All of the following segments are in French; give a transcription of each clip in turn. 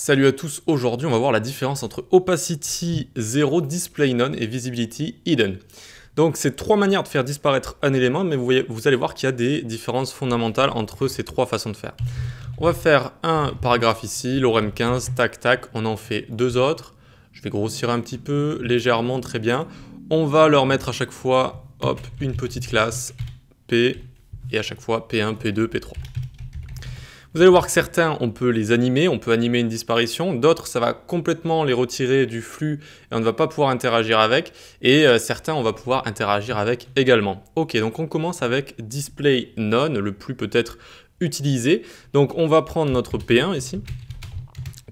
Salut à tous, aujourd'hui on va voir la différence entre Opacity 0, Display None et Visibility Hidden. Donc c'est trois manières de faire disparaître un élément, mais vous, allez voir qu'il y a des différences fondamentales entre ces trois façons de faire. On va faire un paragraphe ici, lorm 15, tac tac, on en fait deux autres. Je vais grossir un petit peu, légèrement, très bien. On va leur mettre à chaque fois, hop, une petite classe, P, et à chaque fois P1, P2, P3. Vous allez voir que certains, on peut les animer, on peut animer une disparition, d'autres, ça va complètement les retirer du flux et on ne va pas pouvoir interagir avec, et euh, certains, on va pouvoir interagir avec également. Ok, donc on commence avec display none, le plus peut-être utilisé. Donc on va prendre notre P1 ici,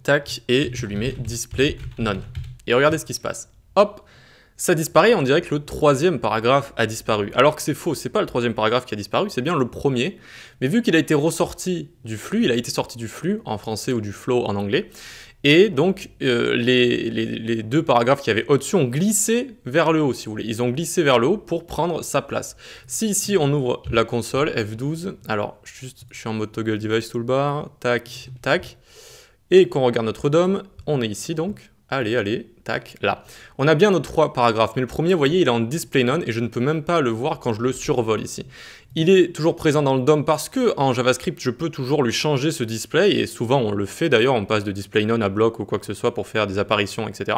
tac, et je lui mets display none. Et regardez ce qui se passe. Hop, ça disparaît, on dirait que le troisième paragraphe a disparu. Alors que c'est faux, c'est pas le troisième paragraphe qui a disparu, c'est bien le premier. Mais vu qu'il a été ressorti du flux, il a été sorti du flux en français ou du flow en anglais, et donc euh, les, deux paragraphes qui avaient au-dessus ont glissé vers le haut, si vous voulez. Ils ont glissé vers le haut pour prendre sa place. Si ici on ouvre la console F12, alors juste je suis en mode toggle device toolbar, tac, tac, et qu'on regarde notre DOM, on est ici donc, Allez, allez, tac, là. On a bien nos trois paragraphes, mais le premier, vous voyez, il est en display none et je ne peux même pas le voir quand je le survole ici. Il est toujours présent dans le DOM parce que en JavaScript, je peux toujours lui changer ce display et souvent on le fait d'ailleurs, on passe de display none à bloc ou quoi que ce soit pour faire des apparitions, etc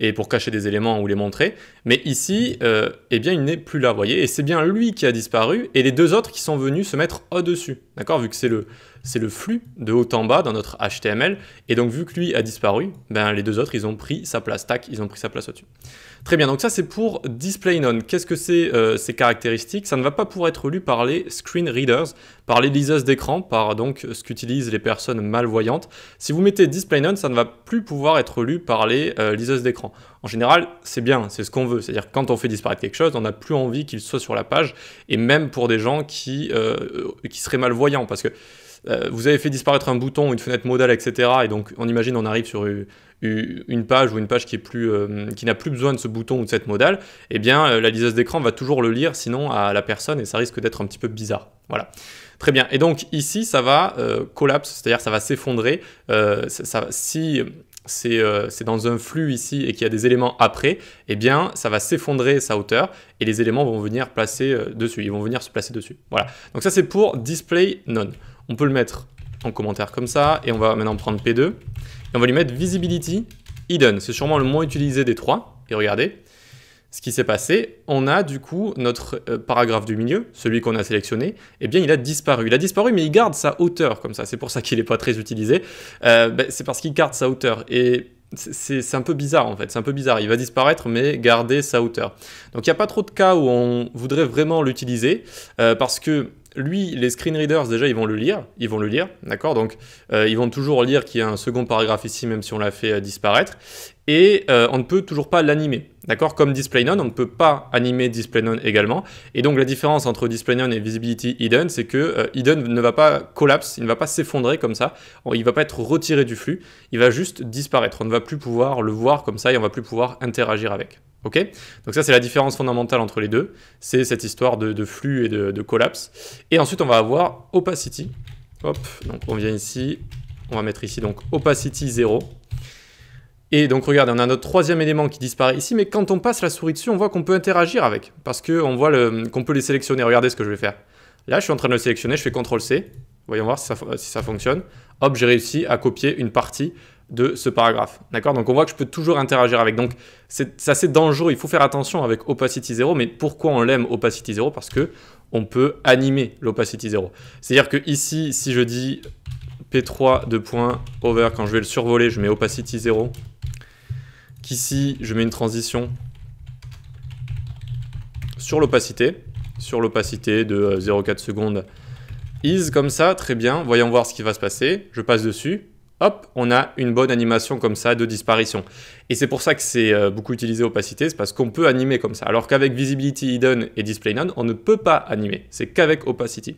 et pour cacher des éléments ou les montrer. Mais ici, euh, eh bien, il n'est plus là, vous voyez. Et c'est bien lui qui a disparu et les deux autres qui sont venus se mettre au-dessus, d'accord Vu que c'est le, flux de haut en bas dans notre HTML. Et donc, vu que lui a disparu, ben, les deux autres, ils ont pris sa place. Tac, ils ont pris sa place au-dessus. Très bien, donc ça c'est pour display none. Qu'est-ce que c'est euh, ces caractéristiques Ça ne va pas pouvoir être lu par les screen readers, par les liseuses d'écran, par donc ce qu'utilisent les personnes malvoyantes. Si vous mettez display none, ça ne va plus pouvoir être lu par les euh, liseuses d'écran. En général, c'est bien, c'est ce qu'on veut. C'est-à-dire quand on fait disparaître quelque chose, on n'a plus envie qu'il soit sur la page, et même pour des gens qui, euh, qui seraient malvoyants, parce que euh, vous avez fait disparaître un bouton, une fenêtre modale, etc. Et donc, on imagine, on arrive sur une, page ou une page qui, est plus, euh, qui n'a plus besoin de ce bouton ou de cette modale. Eh bien, euh, la liseuse d'écran va toujours le lire, sinon à la personne, et ça risque d'être un petit peu bizarre. Voilà. Très bien. Et donc ici, ça va collapse, c'est-à-dire ça va s'effondrer. si c'est dans un flux ici et qu'il y a des éléments après, eh bien, ça va s'effondrer sa hauteur et les éléments vont venir placer dessus. Ils vont venir se placer dessus. Voilà. Donc ça, c'est pour display none on peut le mettre en commentaire comme ça, et on va maintenant prendre P2, et on va lui mettre Visibility Hidden. C'est sûrement le moins utilisé des trois, et regardez, ce qui s'est passé, on a du coup notre euh, paragraphe du milieu, celui qu'on a sélectionné, eh bien il a disparu. Il a disparu, mais il garde sa hauteur comme ça. C'est pour ça qu'il n'est pas très utilisé. Euh, ben, c'est parce qu'il garde sa hauteur. Et c'est un peu bizarre en fait, c'est un peu bizarre. Il va disparaître mais garder sa hauteur. Donc il n'y a pas trop de cas où on voudrait vraiment l'utiliser euh, parce que lui, les screen readers, déjà, ils vont le lire. Ils vont le lire, d'accord Donc, euh, ils vont toujours lire qu'il y a un second paragraphe ici, même si on l'a fait euh, disparaître. Et euh, on ne peut toujours pas l'animer, d'accord Comme None, on ne peut pas animer Display None également. Et donc, la différence entre None et Visibility Hidden, c'est que Hidden ne va pas collapse, il ne va pas s'effondrer comme ça. Il ne va pas être retiré du flux. Il va juste disparaître. On ne va plus pouvoir le voir comme ça et on ne va plus pouvoir interagir avec. Ok Donc ça, c'est la différence fondamentale entre les deux. C'est cette histoire de, flux et de, collapse. Et ensuite, on va avoir opacity. Hop, donc on vient ici. On va mettre ici donc opacity 0. Et donc regardez, on a notre troisième élément qui disparaît ici, mais quand on passe la souris dessus, on voit qu'on peut interagir avec, parce qu'on voit qu'on peut les sélectionner. Regardez ce que je vais faire. Là, je suis en train de le sélectionner, je fais CTRL-C. Voyons voir si ça, si ça fonctionne. Hop, j'ai réussi à copier une partie de ce paragraphe. D'accord Donc on voit que je peux toujours interagir avec. Donc c'est assez dangereux, il faut faire attention avec opacity 0, mais pourquoi on l'aime opacity 0 Parce que on peut animer l'opacity 0. C'est-à-dire que ici, si je dis P3 de point over, quand je vais le survoler, je mets opacity 0, qu'ici je mets une transition sur l'opacité, sur l'opacité de 0,4 euh, secondes is comme ça, très bien, voyons voir ce qui va se passer, je passe dessus, hop, on a une bonne animation comme ça de disparition. Et c'est pour ça que c'est euh, beaucoup utilisé opacité, c'est parce qu'on peut animer comme ça. Alors qu'avec visibility hidden et display none, on ne peut pas animer, c'est qu'avec opacity.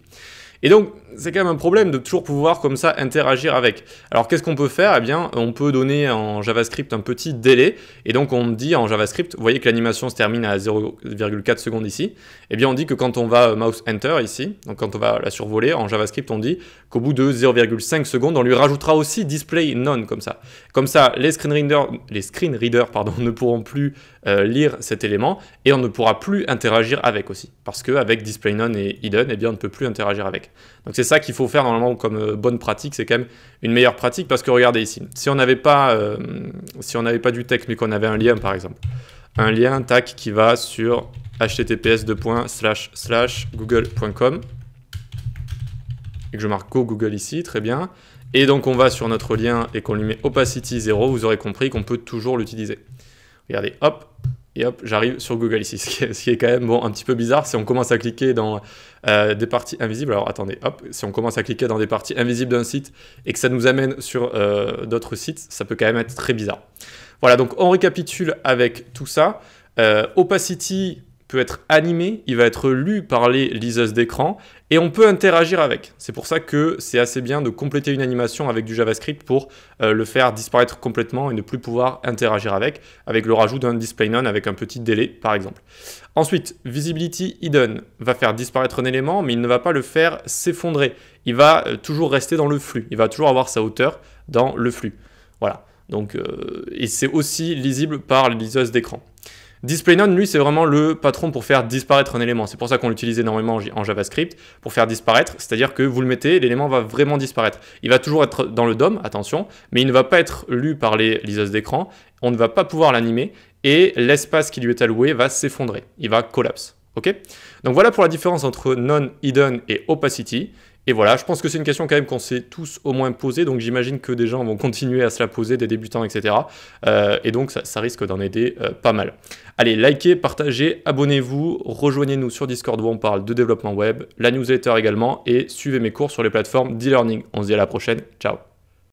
Et donc, c'est quand même un problème de toujours pouvoir comme ça interagir avec. Alors, qu'est-ce qu'on peut faire Eh bien, on peut donner en JavaScript un petit délai. Et donc, on dit en JavaScript, vous voyez que l'animation se termine à 0,4 secondes ici. Eh bien, on dit que quand on va euh, mouse enter ici, donc quand on va la survoler, en JavaScript, on dit qu'au bout de 0,5 secondes, on lui rajoutera aussi display none comme ça. Comme ça, les screen readers, les screen readers pardon, ne pourront plus euh, lire cet élément et on ne pourra plus interagir avec aussi. Parce qu'avec display none et hidden, eh bien, on ne peut plus interagir avec. Donc c'est ça qu'il faut faire normalement comme euh, bonne pratique, c'est quand même une meilleure pratique parce que regardez ici, si on n'avait pas, euh, si on pas du texte mais qu'on avait un lien par exemple, un lien tac qui va sur https://google.com et que je marque go Google ici, très bien. Et donc on va sur notre lien et qu'on lui met opacity 0, vous aurez compris qu'on peut toujours l'utiliser. Regardez, hop, et hop, j'arrive sur Google ici. Ce qui, est, quand même bon, un petit peu bizarre, si on commence à cliquer dans euh, des parties invisibles, alors attendez, hop, si on commence à cliquer dans des parties invisibles d'un site et que ça nous amène sur euh, d'autres sites, ça peut quand même être très bizarre. Voilà, donc on récapitule avec tout ça. Euh, opacity, être animé, il va être lu par les liseuses d'écran et on peut interagir avec. C'est pour ça que c'est assez bien de compléter une animation avec du JavaScript pour euh, le faire disparaître complètement et ne plus pouvoir interagir avec, avec le rajout d'un display none avec un petit délai par exemple. Ensuite, visibility hidden va faire disparaître un élément, mais il ne va pas le faire s'effondrer. Il va euh, toujours rester dans le flux, il va toujours avoir sa hauteur dans le flux. Voilà. Donc, euh, et c'est aussi lisible par les liseuses d'écran display none lui, c'est vraiment le patron pour faire disparaître un élément. C'est pour ça qu'on l'utilise énormément en JavaScript, pour faire disparaître. C'est-à-dire que vous le mettez, l'élément va vraiment disparaître. Il va toujours être dans le DOM, attention, mais il ne va pas être lu par les liseuses d'écran. On ne va pas pouvoir l'animer et l'espace qui lui est alloué va s'effondrer. Il va collapse. OK Donc voilà pour la différence entre non-hidden et opacity. Et voilà, je pense que c'est une question quand même qu'on s'est tous au moins posée, donc j'imagine que des gens vont continuer à se la poser, des débutants, etc. Euh, et donc ça, risque d'en aider euh, pas mal. Allez, likez, partagez, abonnez-vous, rejoignez-nous sur Discord où on parle de développement web, la newsletter également, et suivez mes cours sur les plateformes d'e-learning. On se dit à la prochaine, ciao